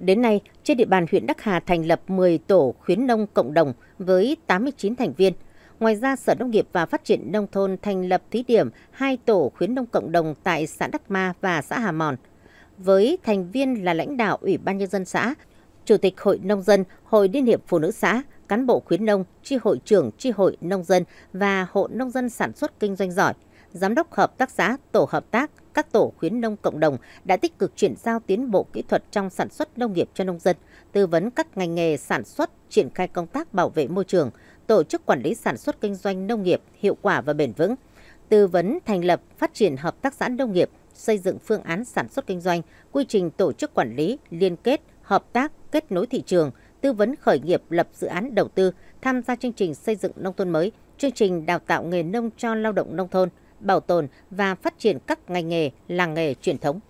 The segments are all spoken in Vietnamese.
Đến nay, trên địa bàn huyện Đắc Hà thành lập 10 tổ khuyến nông cộng đồng với 89 thành viên. Ngoài ra, Sở Nông nghiệp và Phát triển Nông thôn thành lập thí điểm 2 tổ khuyến nông cộng đồng tại xã Đắc Ma và xã Hà Mòn. Với thành viên là lãnh đạo Ủy ban Nhân dân xã, Chủ tịch Hội Nông dân, Hội Liên hiệp Phụ nữ xã, cán bộ khuyến nông, tri hội trưởng tri hội nông dân và hộ nông dân sản xuất kinh doanh giỏi, giám đốc hợp tác xã, tổ hợp tác, các tổ khuyến nông cộng đồng đã tích cực chuyển giao tiến bộ kỹ thuật trong sản xuất nông nghiệp cho nông dân, tư vấn các ngành nghề sản xuất, triển khai công tác bảo vệ môi trường, tổ chức quản lý sản xuất kinh doanh nông nghiệp hiệu quả và bền vững, tư vấn thành lập, phát triển hợp tác xã nông nghiệp, xây dựng phương án sản xuất kinh doanh, quy trình tổ chức quản lý, liên kết, hợp tác, kết nối thị trường, tư vấn khởi nghiệp lập dự án đầu tư, tham gia chương trình xây dựng nông thôn mới, chương trình đào tạo nghề nông cho lao động nông thôn – bảo tồn và phát triển các ngành nghề, làng nghề truyền thống.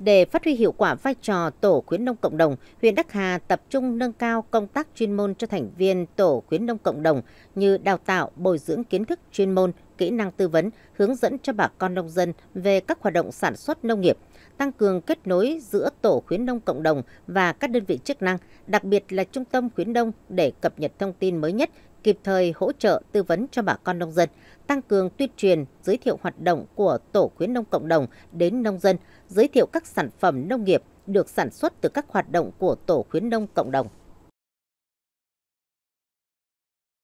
Để phát huy hiệu quả vai trò tổ khuyến nông cộng đồng, huyện Đắc Hà tập trung nâng cao công tác chuyên môn cho thành viên tổ khuyến nông cộng đồng như đào tạo, bồi dưỡng kiến thức chuyên môn, kỹ năng tư vấn, hướng dẫn cho bà con nông dân về các hoạt động sản xuất nông nghiệp, tăng cường kết nối giữa tổ khuyến nông cộng đồng và các đơn vị chức năng, đặc biệt là trung tâm khuyến nông để cập nhật thông tin mới nhất, kịp thời hỗ trợ tư vấn cho bà con nông dân, tăng cường tuyên truyền, giới thiệu hoạt động của tổ khuyến nông cộng đồng đến nông dân, giới thiệu các sản phẩm nông nghiệp được sản xuất từ các hoạt động của tổ khuyến nông cộng đồng.